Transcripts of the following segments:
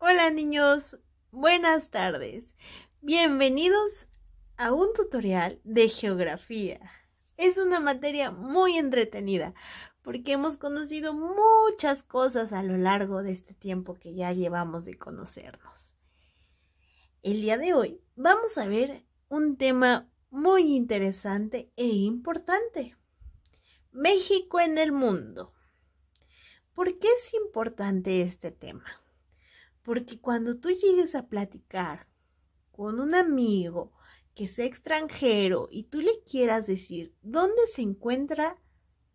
Hola niños, buenas tardes. Bienvenidos a un tutorial de geografía. Es una materia muy entretenida porque hemos conocido muchas cosas a lo largo de este tiempo que ya llevamos de conocernos. El día de hoy vamos a ver un tema muy interesante e importante. México en el mundo. ¿Por qué es importante este tema? Porque cuando tú llegues a platicar con un amigo que sea extranjero y tú le quieras decir dónde se encuentra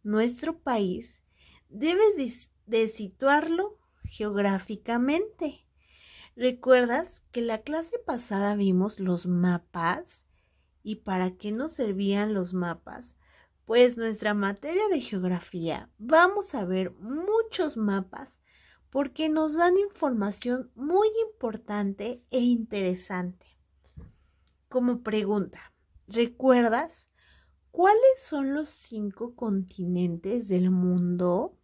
nuestro país, debes de situarlo geográficamente. ¿Recuerdas que la clase pasada vimos los mapas? ¿Y para qué nos servían los mapas? Pues nuestra materia de geografía vamos a ver muchos mapas porque nos dan información muy importante e interesante. Como pregunta, ¿recuerdas cuáles son los cinco continentes del mundo?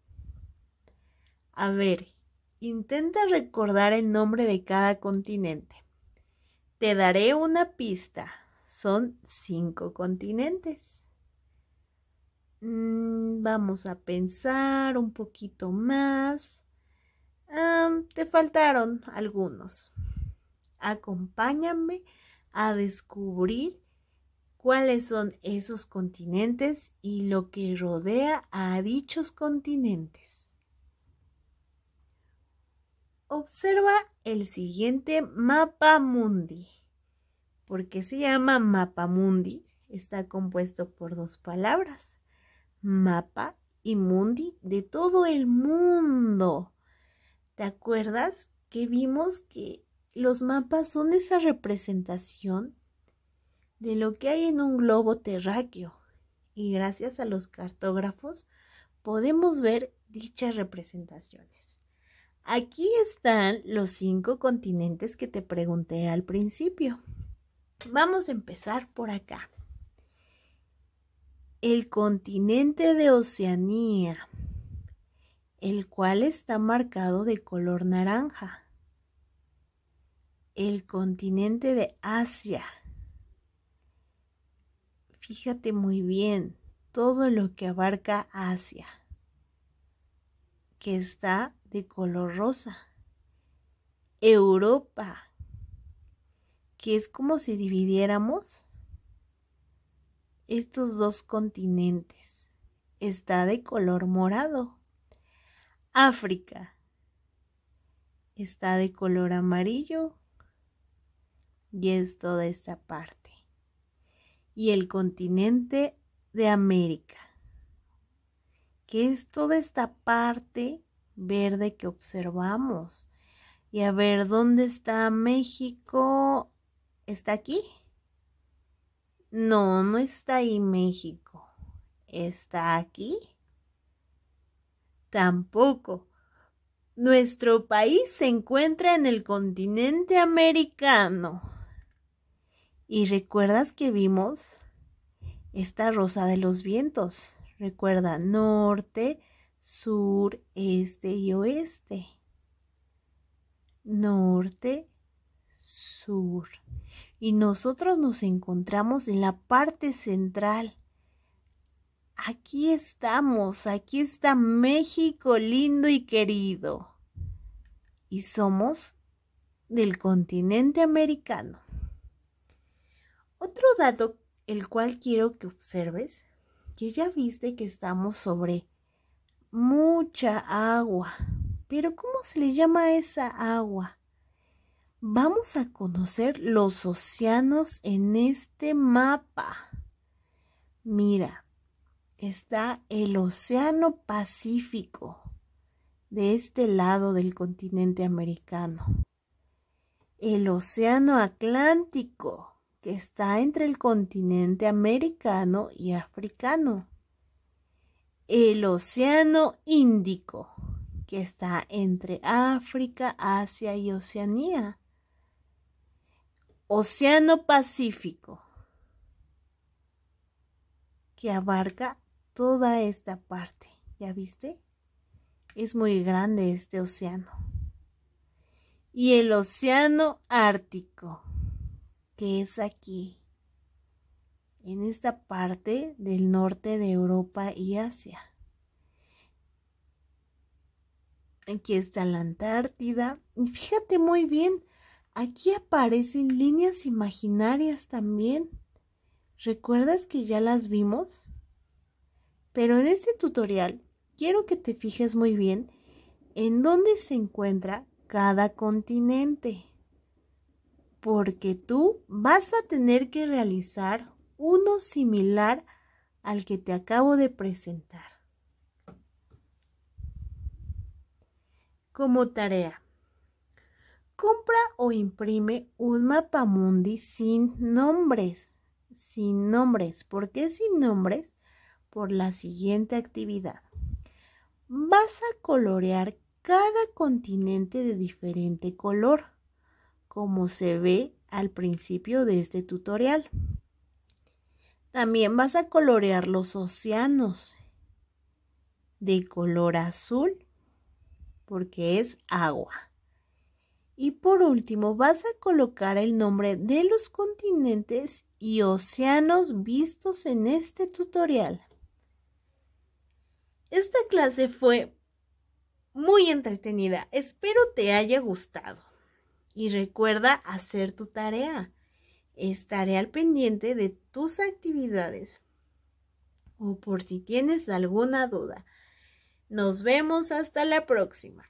A ver, intenta recordar el nombre de cada continente. Te daré una pista. Son cinco continentes. Mm, vamos a pensar un poquito más. Te faltaron algunos. Acompáñame a descubrir cuáles son esos continentes y lo que rodea a dichos continentes. Observa el siguiente mapa mundi. porque se llama mapa mundi? Está compuesto por dos palabras, mapa y mundi de todo el mundo. ¿Te acuerdas que vimos que los mapas son esa representación de lo que hay en un globo terráqueo? Y gracias a los cartógrafos podemos ver dichas representaciones. Aquí están los cinco continentes que te pregunté al principio. Vamos a empezar por acá. El continente de Oceanía el cual está marcado de color naranja. El continente de Asia. Fíjate muy bien todo lo que abarca Asia, que está de color rosa. Europa, que es como si dividiéramos estos dos continentes. Está de color morado. África. Está de color amarillo y es toda esta parte. Y el continente de América, que es toda esta parte verde que observamos. Y a ver, ¿dónde está México? ¿Está aquí? No, no está ahí México. ¿Está aquí? Tampoco. Nuestro país se encuentra en el continente americano. ¿Y recuerdas que vimos esta rosa de los vientos? Recuerda norte, sur, este y oeste. Norte, sur. Y nosotros nos encontramos en la parte central aquí estamos, aquí está México lindo y querido. Y somos del continente americano. Otro dato el cual quiero que observes, que ya viste que estamos sobre mucha agua. Pero ¿cómo se le llama esa agua? Vamos a conocer los océanos en este mapa. Mira, está el Océano Pacífico de este lado del continente americano. El Océano Atlántico, que está entre el continente americano y africano. El Océano Índico, que está entre África, Asia y Oceanía. Océano Pacífico, que abarca toda esta parte. ¿Ya viste? Es muy grande este océano. Y el océano Ártico, que es aquí, en esta parte del norte de Europa y Asia. Aquí está la Antártida. Y fíjate muy bien, aquí aparecen líneas imaginarias también. ¿Recuerdas que ya las vimos? Pero en este tutorial quiero que te fijes muy bien en dónde se encuentra cada continente. Porque tú vas a tener que realizar uno similar al que te acabo de presentar. Como tarea, compra o imprime un mapa mundi sin nombres. Sin nombres. ¿Por qué sin nombres? por la siguiente actividad. Vas a colorear cada continente de diferente color, como se ve al principio de este tutorial. También vas a colorear los océanos de color azul porque es agua. Y por último, vas a colocar el nombre de los continentes y océanos vistos en este tutorial. Esta clase fue muy entretenida. Espero te haya gustado. Y recuerda hacer tu tarea. Estaré al pendiente de tus actividades o por si tienes alguna duda. Nos vemos hasta la próxima.